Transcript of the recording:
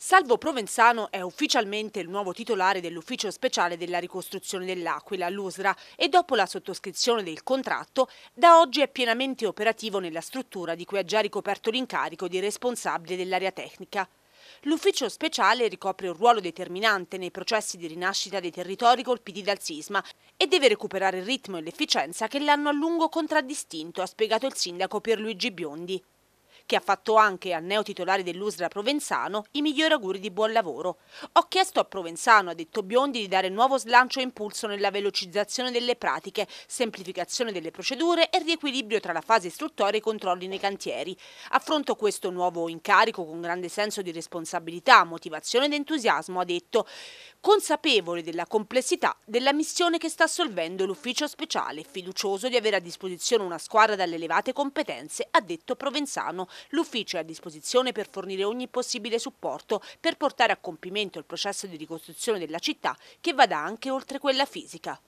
Salvo Provenzano è ufficialmente il nuovo titolare dell'ufficio speciale della ricostruzione dell'Aquila, l'USRA, e dopo la sottoscrizione del contratto, da oggi è pienamente operativo nella struttura di cui ha già ricoperto l'incarico di responsabile dell'area tecnica. L'ufficio speciale ricopre un ruolo determinante nei processi di rinascita dei territori colpiti dal sisma e deve recuperare il ritmo e l'efficienza che l'hanno a lungo contraddistinto, ha spiegato il sindaco Pierluigi Biondi che ha fatto anche al neotitolare dell'Usra Provenzano i migliori auguri di buon lavoro. Ho chiesto a Provenzano, ha detto Biondi, di dare nuovo slancio e impulso nella velocizzazione delle pratiche, semplificazione delle procedure e riequilibrio tra la fase istruttoria e i controlli nei cantieri. Affronto questo nuovo incarico con grande senso di responsabilità, motivazione ed entusiasmo, ha detto, consapevole della complessità della missione che sta assolvendo l'ufficio speciale, fiducioso di avere a disposizione una squadra dalle elevate competenze, ha detto Provenzano, l'ufficio è a disposizione per fornire ogni possibile supporto per portare a compimento il processo di ricostruzione della città che vada anche oltre quella fisica.